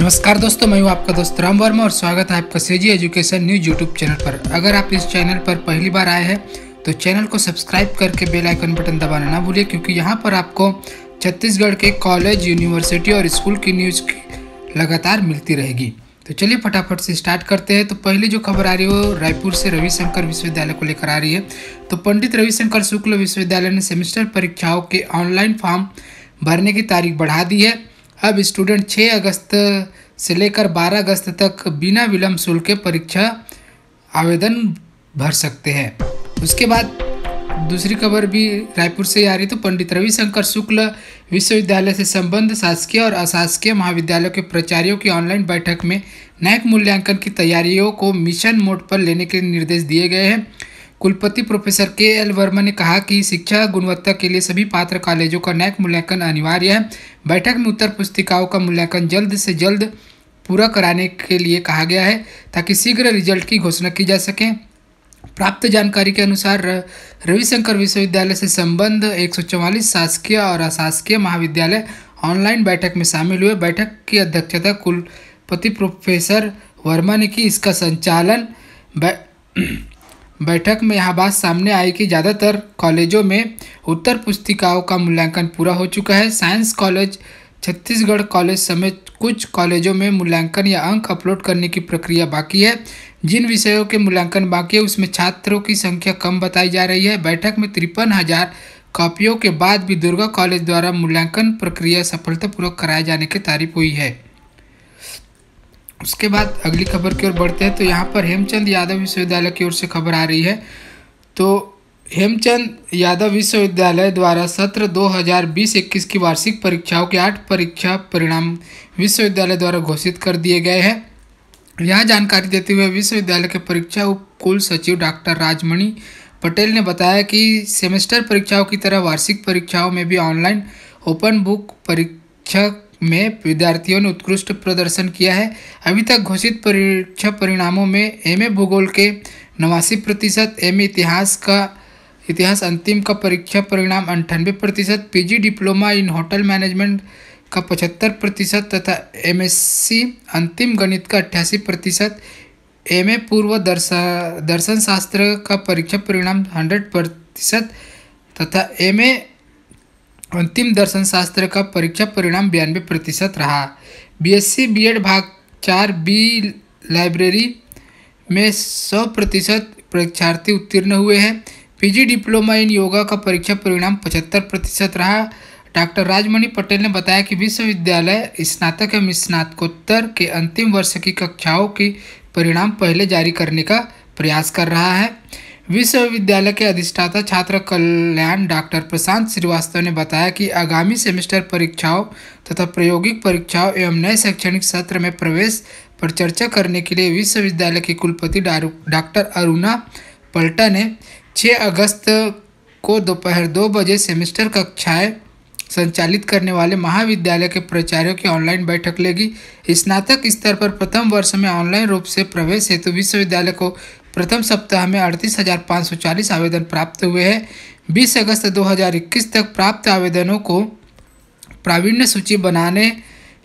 नमस्कार दोस्तों मैं हूं आपका दोस्त राम वर्मा और स्वागत है आपका CG education news YouTube channel पर अगर आप इस चैनल पर पहली बार आए हैं तो चैनल को सब्सक्राइब करके बेल आइकन बटन दबाना ना भूलिए क्योंकि यहां पर आपको छत्तीसगढ़ के कॉलेज यूनिवर्सिटी और स्कूल की न्यूज़ लगातार मिलती रहेगी तो चलिए फटाफट से स्टार्ट करते हैं तो पहली जो खबर आ रही है वो रायपुर से रविशंकर विश्वविद्यालय को लेकर आ रही है तो पंडित रविशंकर शुक्ल विश्वविद्यालय ने सेमेस्टर परीक्षाओं के ऑनलाइन फॉर्म भरने की तारीख बढ़ा दी है अब स्टूडेंट 6 अगस्त से लेकर 12 अगस्त तक बिना विलम्ब शुल्क के परीक्षा आवेदन भर सकते हैं उसके बाद दूसरी खबर भी रायपुर से आ रही तो पंडित रविशंकर शुक्ल विश्वविद्यालय से संबद्ध शासकीय और अशासकीय महाविद्यालयों के प्राचार्यों की ऑनलाइन बैठक में न्यायिक मूल्यांकन की तैयारियों को मिशन मोड पर लेने के निर्देश दिए गए हैं कुलपति प्रोफेसर के एल वर्मा ने कहा कि शिक्षा गुणवत्ता के लिए सभी पात्र कॉलेजों का नैक मूल्यांकन अनिवार्य है बैठक में उत्तर पुस्तिकाओं का मूल्यांकन जल्द से जल्द पूरा कराने के लिए कहा गया है ताकि शीघ्र रिजल्ट की घोषणा की जा सके प्राप्त जानकारी के अनुसार रविशंकर विश्वविद्यालय से संबद्ध एक शासकीय और अशासकीय महाविद्यालय ऑनलाइन बैठक में शामिल हुए बैठक की अध्यक्षता कुलपति प्रोफेसर वर्मा ने की इसका संचालन बैठक में यह बात सामने आई कि ज़्यादातर कॉलेजों में उत्तर पुस्तिकाओं का मूल्यांकन पूरा हो चुका है साइंस कॉलेज छत्तीसगढ़ कॉलेज समेत कुछ कॉलेजों में मूल्यांकन या अंक अपलोड करने की प्रक्रिया बाकी है जिन विषयों के मूल्यांकन बाकी है उसमें छात्रों की संख्या कम बताई जा रही है बैठक में तिरपन हज़ार कॉपियों के बाद भी दुर्गा कॉलेज द्वारा मूल्यांकन प्रक्रिया सफलतापूर्वक कराए जाने की तारीफ हुई है उसके बाद अगली खबर की ओर बढ़ते हैं तो यहाँ पर हेमचंद यादव विश्वविद्यालय की ओर से खबर आ रही है तो हेमचंद यादव विश्वविद्यालय द्वारा सत्र 2020-21 की वार्षिक परीक्षाओं के आठ परीक्षा परिणाम विश्वविद्यालय द्वारा घोषित कर दिए गए हैं यह जानकारी देते हुए विश्वविद्यालय के परीक्षा उप कुल सचिव डॉक्टर राजमणि पटेल ने बताया कि सेमेस्टर परीक्षाओं की तरह वार्षिक परीक्षाओं में भी ऑनलाइन ओपन बुक परीक्षा में विद्यार्थियों ने उत्कृष्ट प्रदर्शन किया है अभी तक घोषित परीक्षा परिणामों में एमए भूगोल के नवासी प्रतिशत एम इतिहास का इतिहास अंतिम का परीक्षा परिणाम अंठानवे प्रतिशत P diploma in hotel management का पचहत्तर प्रतिशत तथा एमएससी अंतिम गणित का अट्ठासी प्रतिशत एम पूर्व दर्शा दर्शन शास्त्र का परीक्षा परिणाम हंड्रेड प्रतिशत तथा एम ए अंतिम दर्शन शास्त्र का परीक्षा परिणाम बयानबे प्रतिशत रहा बीएससी बीएड भाग चार बी लाइब्रेरी में सौ प्रतिशत परीक्षार्थी उत्तीर्ण हुए हैं पीजी डिप्लोमा इन योगा का परीक्षा परिणाम पचहत्तर प्रतिशत रहा डॉक्टर राजमणि पटेल ने बताया कि विश्वविद्यालय स्नातक एवं स्नातकोत्तर के अंतिम वर्ष की कक्षाओं की परिणाम पहले जारी करने का प्रयास कर रहा है विश्वविद्यालय के अधिष्ठाता छात्र कल्याण डॉक्टर प्रशांत श्रीवास्तव ने बताया कि आगामी सेमेस्टर परीक्षाओं तथा प्रायोगिक परीक्षाओं एवं नए शैक्षणिक सत्र में प्रवेश पर चर्चा करने के लिए विश्वविद्यालय के कुलपति डॉक्टर अरुणा पल्टा ने 6 अगस्त को दोपहर दो बजे सेमेस्टर कक्षाएं संचालित करने वाले महाविद्यालय के प्राचार्यों की ऑनलाइन बैठक लेगी स्नातक स्तर पर प्रथम वर्ष में ऑनलाइन रूप से प्रवेश हेतु विश्वविद्यालय को प्रथम सप्ताह में अड़तीस हज़ार पाँच सौ चालीस आवेदन प्राप्त हुए हैं बीस अगस्त 2021 तक प्राप्त आवेदनों को प्रावीण्य सूची बनाने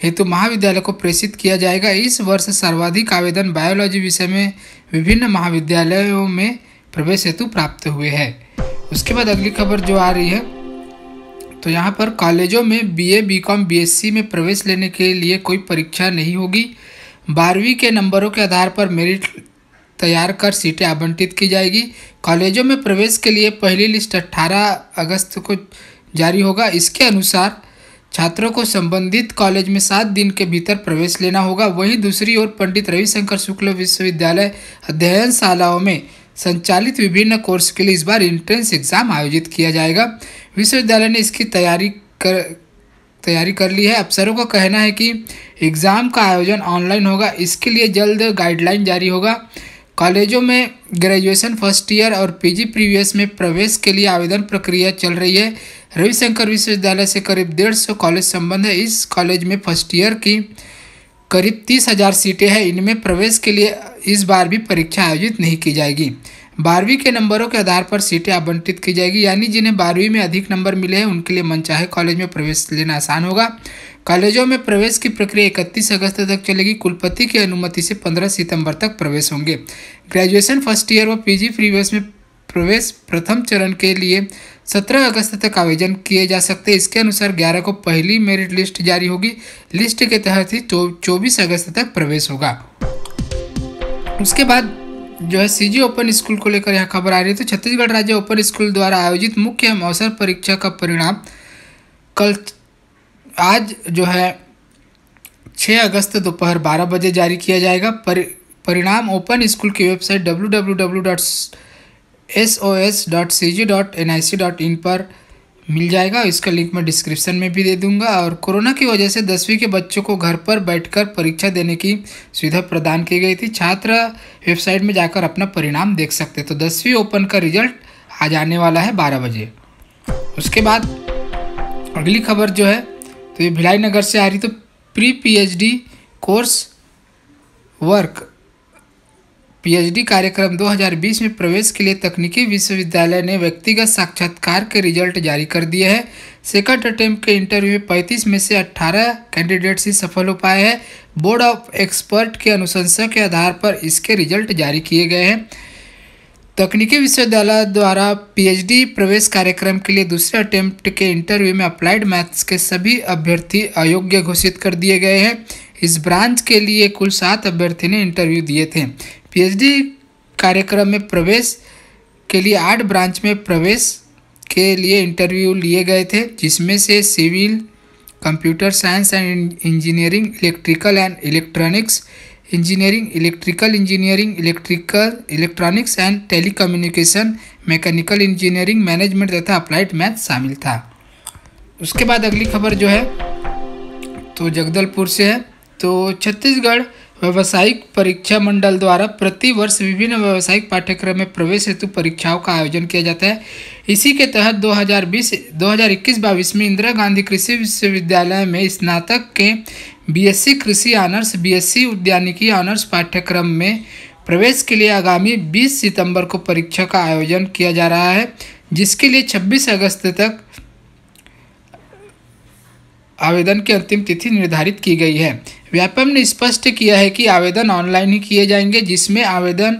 हेतु महाविद्यालय को प्रेषित किया जाएगा इस वर्ष सर्वाधिक आवेदन बायोलॉजी विषय में विभिन्न महाविद्यालयों में प्रवेश हेतु प्राप्त हुए हैं उसके बाद अगली खबर जो आ रही है तो यहाँ पर कॉलेजों में बीए, बीकॉम, बीएससी में प्रवेश लेने के लिए कोई परीक्षा नहीं होगी बारहवीं के नंबरों के आधार पर मेरिट तैयार कर सीटें आवंटित की जाएगी कॉलेजों में प्रवेश के लिए पहली लिस्ट 18 अगस्त को जारी होगा इसके अनुसार छात्रों को संबंधित कॉलेज में सात दिन के भीतर प्रवेश लेना होगा वहीं दूसरी ओर पंडित रविशंकर शुक्ल विश्वविद्यालय अध्ययन शालाओं में संचालित विभिन्न कोर्स के लिए इस बार एंट्रेंस एग्जाम आयोजित किया जाएगा विश्वविद्यालय ने इसकी तैयारी कर तैयारी कर ली है अफसरों का कहना है कि एग्ज़ाम का आयोजन ऑनलाइन होगा इसके लिए जल्द गाइडलाइन जारी होगा कॉलेजों में ग्रेजुएशन फर्स्ट ईयर और पीजी प्रीवियस में प्रवेश के लिए आवेदन प्रक्रिया चल रही है रविशंकर विश्वविद्यालय से करीब डेढ़ सौ कॉलेज संबंध है इस कॉलेज में फर्स्ट ईयर की करीब तीस हजार सीटें हैं इनमें प्रवेश के लिए इस बार भी परीक्षा आयोजित नहीं की जाएगी बारहवीं के नंबरों के आधार पर सीटें आवंटित की जाएगी यानी जिन्हें बारहवीं में अधिक नंबर मिले हैं उनके लिए मनचाहे कॉलेज में प्रवेश लेना आसान होगा कॉलेजों में प्रवेश की प्रक्रिया इकतीस अगस्त तक चलेगी कुलपति की अनुमति से पंद्रह सितंबर तक प्रवेश होंगे ग्रेजुएशन फर्स्ट ईयर व पी जी बेस में प्रवेश प्रथम चरण के लिए 17 अगस्त तक आवेदन किए जा सकते हैं इसके अनुसार 11 को पहली मेरिट लिस्ट जारी होगी लिस्ट के तहत ही चौबीस अगस्त तक प्रवेश होगा उसके बाद जो है सीजी ओपन स्कूल को लेकर यहाँ खबर आ रही है तो छत्तीसगढ़ राज्य ओपन स्कूल द्वारा आयोजित मुख्य एवं अवसर परीक्षा का परिणाम कल आज जो है 6 अगस्त दोपहर बारह बजे जारी किया जाएगा पर, परिणाम ओपन स्कूल की वेबसाइट डब्ल्यू पर मिल जाएगा इसका लिंक मैं डिस्क्रिप्शन में भी दे दूंगा और कोरोना की वजह से दसवीं के बच्चों को घर पर बैठकर परीक्षा देने की सुविधा प्रदान की गई थी छात्र वेबसाइट में जाकर अपना परिणाम देख सकते तो दसवीं ओपन का रिजल्ट आज आने वाला है बारह बजे उसके बाद अगली खबर जो है तो ये भिलाई नगर से आ रही तो pre P course work PhD कार्यक्रम 2020 में प्रवेश के लिए तकनीकी विश्वविद्यालय ने व्यक्तिगत साक्षात्कार के रिजल्ट जारी कर दिए हैं सेकंड अटेम्प्ट के इंटरव्यू में 35 में से 18 कैंडिडेट्स ही सफल हो पाए हैं बोर्ड ऑफ एक्सपर्ट के अनुशंसा के आधार पर इसके रिजल्ट जारी किए गए हैं तकनीकी विश्वविद्यालय द्वारा पीएचडी प्रवेश कार्यक्रम के लिए दूसरे अटेम्प्ट के इंटरव्यू में अप्लाइड मैथ्स के सभी अभ्यर्थी अयोग्य घोषित कर दिए गए हैं इस ब्रांच के लिए कुल सात अभ्यर्थी ने इंटरव्यू दिए थे पीएचडी कार्यक्रम में प्रवेश के लिए आठ ब्रांच में प्रवेश के लिए इंटरव्यू लिए गए थे जिसमें से civil computer science and engineering electrical and electronics engineering electrical engineering electrical electronics and telecommunication mechanical engineering management तथा अप्लाइड मैथ शामिल था उसके बाद अगली खबर जो है तो जगदलपुर से है तो छत्तीसगढ़ व्यावसायिक परीक्षा मंडल द्वारा प्रति वर्ष विभिन्न व्यावसायिक पाठ्यक्रम में प्रवेश हेतु परीक्षाओं का आयोजन किया जाता है इसी के तहत 2020 2021 बीस में इंदिरा गांधी कृषि विश्वविद्यालय में स्नातक के बीएससी कृषि ऑनर्स बीएससी उद्यानिकी ऑनर्स पाठ्यक्रम में प्रवेश के लिए आगामी 20 सितंबर को परीक्षा का आयोजन किया जा रहा है जिसके लिए छब्बीस अगस्त तक आवेदन की अंतिम तिथि निर्धारित की गई है व्यापम ने स्पष्ट किया है कि आवेदन ऑनलाइन ही किए जाएंगे जिसमें आवेदन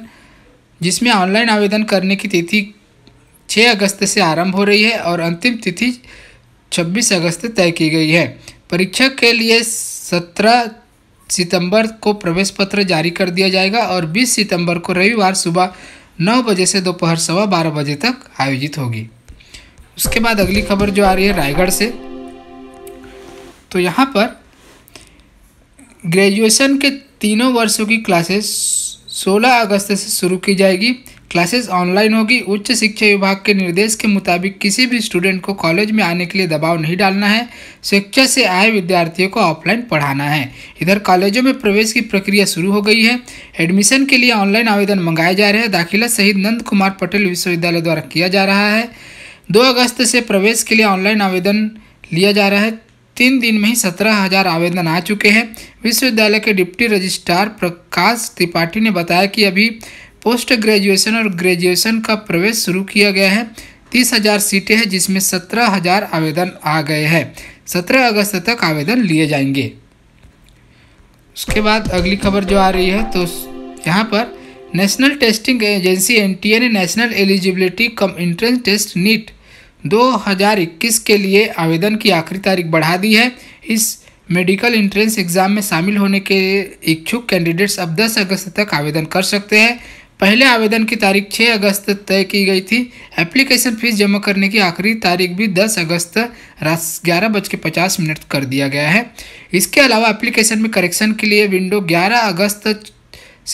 जिसमें ऑनलाइन आवेदन करने की तिथि 6 अगस्त से आरंभ हो रही है और अंतिम तिथि 26 अगस्त तय की गई है परीक्षा के लिए 17 सितंबर को प्रवेश पत्र जारी कर दिया जाएगा और 20 सितंबर को रविवार सुबह 9 बजे से दोपहर सवा बारह बजे तक आयोजित होगी उसके बाद अगली खबर जो आ रही है रायगढ़ से तो यहाँ पर ग्रेजुएशन के तीनों वर्षों की क्लासेस 16 अगस्त से शुरू की जाएगी क्लासेस ऑनलाइन होगी उच्च शिक्षा विभाग के निर्देश के मुताबिक किसी भी स्टूडेंट को कॉलेज में आने के लिए दबाव नहीं डालना है शिक्षा से आए विद्यार्थियों को ऑफलाइन पढ़ाना है इधर कॉलेजों में प्रवेश की प्रक्रिया शुरू हो गई है एडमिशन के लिए ऑनलाइन आवेदन मंगाए जा रहे हैं दाखिला शहीद नंद कुमार पटेल विश्वविद्यालय द्वारा किया जा रहा है दो अगस्त से प्रवेश के लिए ऑनलाइन आवेदन लिया जा रहा है तीन दिन में ही सत्रह हजार आवेदन आ चुके हैं विश्वविद्यालय के डिप्टी रजिस्ट्रार प्रकाश त्रिपाठी ने बताया कि अभी पोस्ट ग्रेजुएशन और ग्रेजुएशन का प्रवेश शुरू किया गया है तीस हजार सीटें हैं जिसमें सत्रह हजार आवेदन आ गए हैं सत्रह अगस्त तक आवेदन लिए जाएंगे उसके बाद अगली खबर जो आ रही है तो यहाँ पर नेशनल टेस्टिंग एजेंसी एन ने National Eligibility cum Entrance Test NEET 2021 के लिए आवेदन की आखिरी तारीख बढ़ा दी है इस मेडिकल इंट्रेंस एग्ज़ाम में शामिल होने के इच्छुक कैंडिडेट्स अब 10 अगस्त तक आवेदन कर सकते हैं पहले आवेदन की तारीख 6 अगस्त तय की गई थी एप्लीकेशन फ़ीस जमा करने की आखिरी तारीख भी 10 अगस्त रात ग्यारह बज के पचास मिनट कर दिया गया है इसके अलावा एप्लीकेशन में करेक्शन के लिए विंडो 11 अगस्त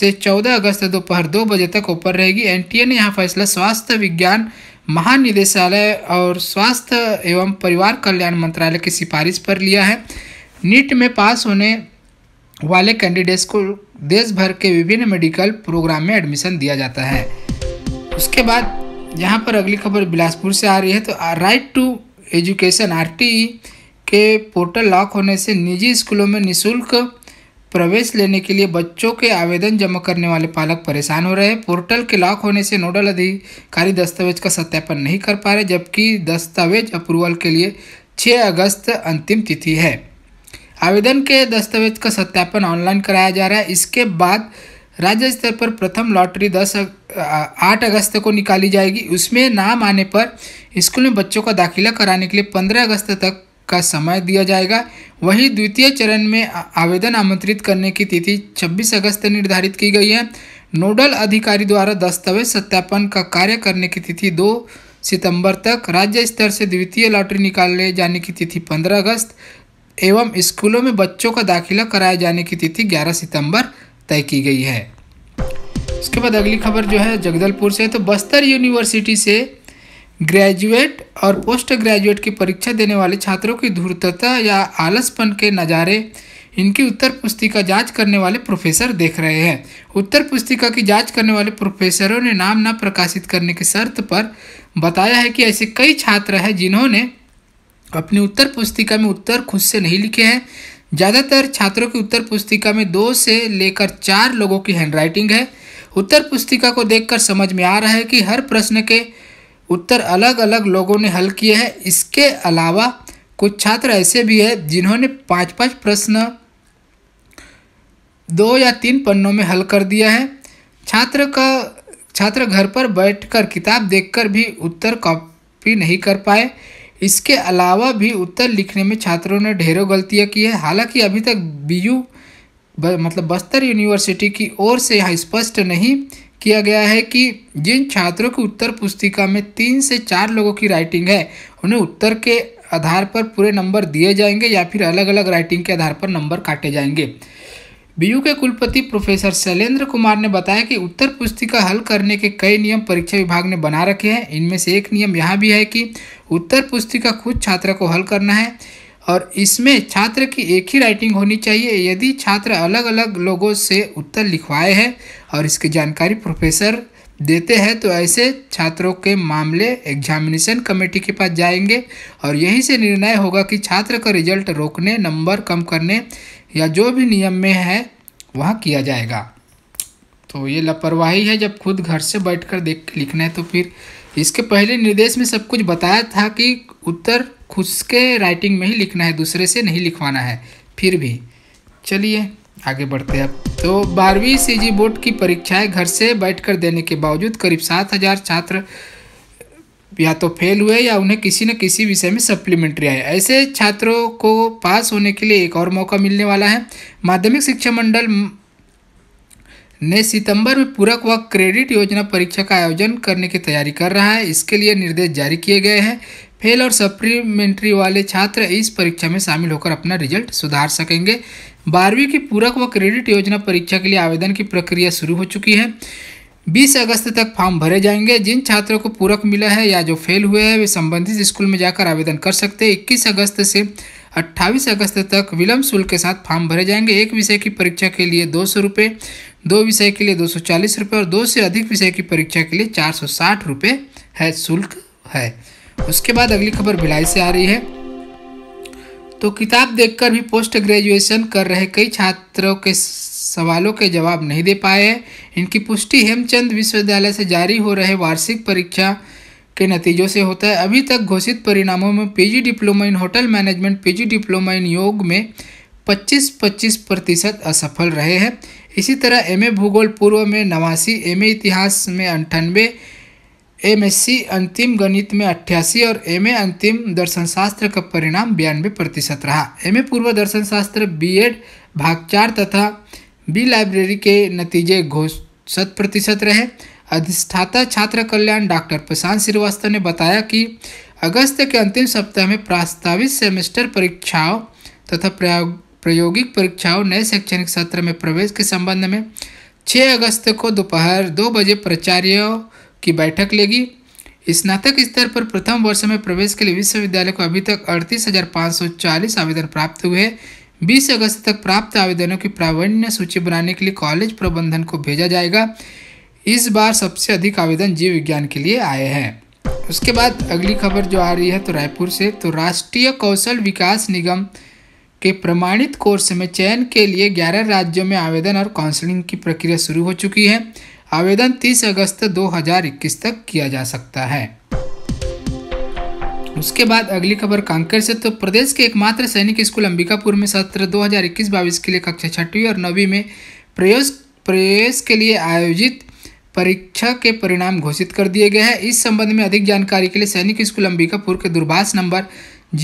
से 14 अगस्त दोपहर दो बजे तक ओपन रहेगी एनटीए ने यह फैसला स्वास्थ्य विज्ञान महानिदेशालय और स्वास्थ्य एवं परिवार कल्याण मंत्रालय की सिफारिश पर लिया है नीट में पास होने वाले कैंडिडेट्स को देश भर के विभिन्न मेडिकल प्रोग्राम में एडमिशन दिया जाता है उसके बाद यहाँ पर अगली खबर बिलासपुर से आ रही है तो राइट टू एजुकेशन आर के पोर्टल लॉक होने से निजी स्कूलों में निःशुल्क प्रवेश लेने के लिए बच्चों के आवेदन जमा करने वाले पालक परेशान हो रहे हैं पोर्टल के लॉक होने से नोडल अधिकारी दस्तावेज का सत्यापन नहीं कर पा रहे जबकि दस्तावेज अप्रूवल के लिए 6 अगस्त अंतिम तिथि है आवेदन के दस्तावेज का सत्यापन ऑनलाइन कराया जा रहा है इसके बाद राज्य स्तर पर प्रथम लॉटरी दस आठ अगस्त को निकाली जाएगी उसमें नाम आने पर स्कूल में बच्चों का दाखिला कराने के लिए पंद्रह अगस्त तक का समय दिया जाएगा वहीं द्वितीय चरण में आवेदन आमंत्रित करने की तिथि 26 अगस्त निर्धारित की गई है नोडल अधिकारी द्वारा दस्तावेज सत्यापन का कार्य करने की तिथि दो सितंबर तक राज्य स्तर से द्वितीय लॉटरी निकाले जाने की तिथि 15 अगस्त एवं स्कूलों में बच्चों का दाखिला कराए जाने की तिथि 11 सितंबर तय की गई है उसके बाद अगली खबर जो है जगदलपुर से तो बस्तर यूनिवर्सिटी से ग्रेजुएट और पोस्ट ग्रेजुएट की परीक्षा देने वाले छात्रों की धूर्तता या आलसपन के नज़ारे इनकी उत्तर पुस्तिका जांच करने वाले प्रोफेसर देख रहे हैं उत्तर पुस्तिका की जांच करने वाले प्रोफेसरों ने नाम न प्रकाशित करने की शर्त पर बताया है कि ऐसे कई छात्र हैं जिन्होंने अपनी उत्तर पुस्तिका में उत्तर खुद से नहीं लिखे हैं ज़्यादातर छात्रों की उत्तर पुस्तिका में दो से लेकर चार लोगों की हैंडराइटिंग है उत्तर पुस्तिका को देखकर समझ में आ रहा है कि हर प्रश्न के उत्तर अलग अलग लोगों ने हल किए हैं इसके अलावा कुछ छात्र ऐसे भी हैं जिन्होंने पाँच पाँच प्रश्न दो या तीन पन्नों में हल कर दिया है छात्र का छात्र घर पर बैठकर किताब देखकर भी उत्तर कॉपी नहीं कर पाए इसके अलावा भी उत्तर लिखने में छात्रों ने ढेरों गलतियाँ की है हालांकि अभी तक बीयू मतलब बस्तर यूनिवर्सिटी की ओर से यह स्पष्ट नहीं किया गया है कि जिन छात्रों की उत्तर पुस्तिका में तीन से चार लोगों की राइटिंग है उन्हें उत्तर के आधार पर पूरे नंबर दिए जाएंगे या फिर अलग अलग राइटिंग के आधार पर नंबर काटे जाएंगे बी के कुलपति प्रोफेसर शैलेंद्र कुमार ने बताया कि उत्तर पुस्तिका हल करने के कई नियम परीक्षा विभाग ने बना रखे हैं इनमें से एक नियम यह भी है कि उत्तर पुस्तिका खुद छात्र को हल करना है और इसमें छात्र की एक ही राइटिंग होनी चाहिए यदि छात्र अलग अलग लोगों से उत्तर लिखवाए हैं और इसकी जानकारी प्रोफेसर देते हैं तो ऐसे छात्रों के मामले एग्जामिनेशन कमेटी के पास जाएंगे और यहीं से निर्णय होगा कि छात्र का रिजल्ट रोकने नंबर कम करने या जो भी नियम में है वह किया जाएगा तो ये लापरवाही है जब खुद घर से बैठकर देख लिखना है तो फिर इसके पहले निर्देश में सब कुछ बताया था कि उत्तर खुद के राइटिंग में ही लिखना है दूसरे से नहीं लिखवाना है फिर भी चलिए आगे बढ़ते हैं अब तो बारहवीं सीजी बोर्ड की परीक्षाएं घर से बैठकर देने के बावजूद करीब सात हजार छात्र या तो फेल हुए या उन्हें किसी न किसी विषय में सप्लीमेंट्री आए ऐसे छात्रों को पास होने के लिए एक और मौका मिलने वाला है माध्यमिक शिक्षा मंडल ने सितंबर में पूरक व क्रेडिट योजना परीक्षा का आयोजन करने की तैयारी कर रहा है इसके लिए निर्देश जारी किए गए हैं फेल और सप्लीमेंट्री वाले छात्र इस परीक्षा में शामिल होकर अपना रिजल्ट सुधार सकेंगे बारहवीं की पूरक व क्रेडिट योजना परीक्षा के लिए आवेदन की प्रक्रिया शुरू हो चुकी है 20 अगस्त तक फॉर्म भरे जाएंगे जिन छात्रों को पूरक मिला है या जो फेल हुए हैं वे संबंधित स्कूल में जाकर आवेदन कर सकते हैं इक्कीस अगस्त से अट्ठाईस अगस्त तक विलंब शुल्क के साथ फॉर्म भरे जाएंगे एक विषय की परीक्षा के लिए दो सौ रुपये दो विषय के लिए दो सौ चालीस रुपये और दो से अधिक विषय की परीक्षा के लिए चार सौ साठ रुपये है शुल्क है उसके बाद अगली खबर भिलाई से आ रही है तो किताब देखकर भी पोस्ट ग्रेजुएशन कर रहे कई छात्रों के सवालों के जवाब नहीं दे पाए हैं इनकी पुष्टि हेमचंद विश्वविद्यालय से जारी हो रहे वार्षिक परीक्षा के नतीजों से होता है अभी तक घोषित परिणामों में PG diploma in hotel management PG diploma in yoga में 25-25 प्रतिशत असफल रहे हैं इसी तरह एमए भूगोल पूर्व में नवासी एमए इतिहास में अंठानवे एमएससी अंतिम गणित में अट्ठासी और एम ए अंतिम दर्शनशास्त्र का परिणाम बयानवे प्रतिशत रहा एम ए पूर्व दर्शनशास्त्र बीएड भाग चार तथा बी लाइब्रेरी के नतीजे घोष शत प्रतिशत रहे अधिष्ठाता छात्र कल्याण डॉक्टर प्रशांत श्रीवास्तव ने बताया कि अगस्त के अंतिम सप्ताह में प्रस्तावित सेमेस्टर परीक्षाओं तथा प्रयोग प्रायोगिक परीक्षाओं नए शैक्षणिक सत्र में प्रवेश के संबंध में छः अगस्त को दोपहर दो बजे प्राचार्यों की बैठक लेगी स्नातक स्तर पर प्रथम वर्ष में प्रवेश के लिए विश्वविद्यालय को अभी तक अड़तीस आवेदन प्राप्त हुए हैं बीस अगस्त तक प्राप्त आवेदनों की प्रावीण्य सूची बनाने के लिए कॉलेज प्रबंधन को भेजा जाएगा इस बार सबसे अधिक आवेदन जीव विज्ञान के लिए आए हैं उसके बाद अगली खबर जो आ रही है तो रायपुर से तो राष्ट्रीय कौशल विकास निगम के प्रमाणित कोर्स में चयन के लिए 11 राज्यों में आवेदन और काउंसलिंग की प्रक्रिया शुरू हो चुकी है आवेदन 30 अगस्त 2021 तक किया जा सकता है उसके बाद अगली खबर कांकेर से तो प्रदेश के एकमात्र सैनिक स्कूल अंबिकापुर में सत्र 2021 बाईस के लिए कक्षा छठवीं और नवी में प्रयोग प्रवेश के लिए आयोजित परीक्षा के परिणाम घोषित कर दिए गए हैं इस संबंध में अधिक जानकारी के लिए सैनिक स्कूल अंबिकापुर के दूरभाष number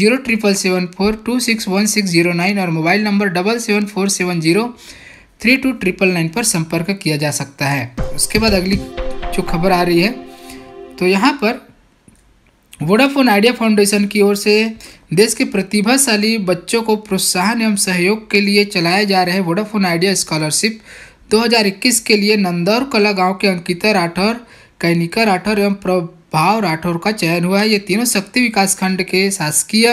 zero triple seven four two six one six zero nine और mobile number double seven four seven zero three two triple nine पर संपर्क किया जा सकता है उसके बाद अगली जो खबर आ रही है तो यहाँ पर वोडाफोन आइडिया फाउंडेशन की ओर से देश के प्रतिभाशाली बच्चों को प्रोत्साहन एवं सहयोग के लिए चलाए जा रहे वोडाफोन आइडिया स्कॉलरशिप 2021 के लिए नंदौर कला गांव के अंकिता राठौर कैनिका राठौर एवं प्रभाव राठौर का चयन हुआ है ये तीनों शक्ति विकास खंड के शासकीय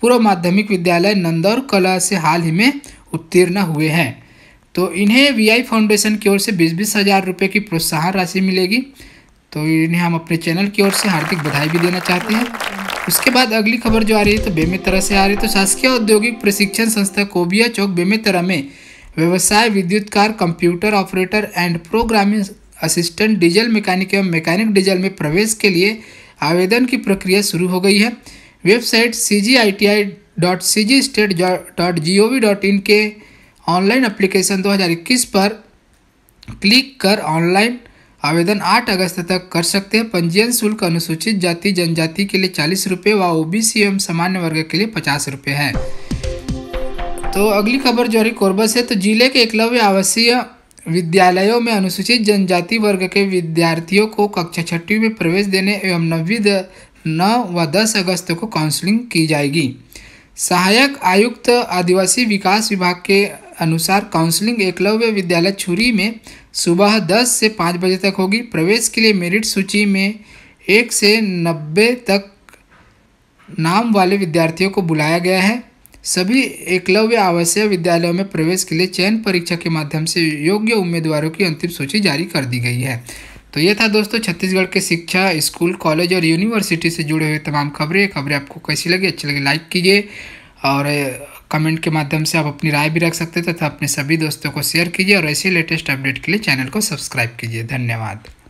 पूर्व माध्यमिक विद्यालय नंदौर कला से हाल ही में उत्तीर्ण हुए हैं तो इन्हें वीआई फाउंडेशन की ओर से बीस बीस हज़ार रुपये की प्रोत्साहन राशि मिलेगी तो इन्हें हम अपने चैनल की ओर से हार्दिक बधाई भी देना चाहते हैं उसके बाद अगली खबर जो आ रही है तो बेमेतरा से आ रही है तो शासकीय औद्योगिक प्रशिक्षण संस्था कोबिया चौक बेमेतरा में व्यवसाय विद्युत कार computer operator and programming assistant diesel mechanic एवं मैकेनिक डीजल में प्रवेश के लिए आवेदन की प्रक्रिया शुरू हो गई है website C G I T I dot C G state dot G O V dot in के ऑनलाइन अप्लीकेशन 2021 पर क्लिक कर ऑनलाइन आवेदन 8 अगस्त तक कर सकते हैं पंजीयन शुल्क अनुसूचित जाति जनजाति के लिए चालीस रुपये व सी एवं सामान्य वर्ग के लिए पचास रुपये है तो अगली खबर जो है कोरबा से तो जिले के एकलव्य आवासीय विद्यालयों में अनुसूचित जनजाति वर्ग के विद्यार्थियों को कक्षा छठी में प्रवेश देने एवं नवी नौ व दस अगस्त को काउंसलिंग की जाएगी सहायक आयुक्त आदिवासी विकास विभाग के अनुसार काउंसलिंग एकलव्य विद्यालय छुरी में सुबह 10 से 5 बजे तक होगी प्रवेश के लिए मेरिट सूची में एक से नब्बे तक नाम वाले विद्यार्थियों को बुलाया गया है सभी एकलव्य आवासीय विद्यालयों में प्रवेश के लिए चयन परीक्षा के माध्यम से योग्य उम्मीदवारों की अंतिम सूची जारी कर दी गई है तो ये था दोस्तों छत्तीसगढ़ के शिक्षा स्कूल कॉलेज और यूनिवर्सिटी से जुड़े हुए तमाम खबरें खबरें आपको कैसी लगी अच्छी लगी लाइक कीजिए और कमेंट के माध्यम से आप अपनी राय भी रख सकते हैं तथा अपने सभी दोस्तों को शेयर कीजिए और ऐसे लेटेस्ट अपडेट के लिए चैनल को सब्सक्राइब कीजिए धन्यवाद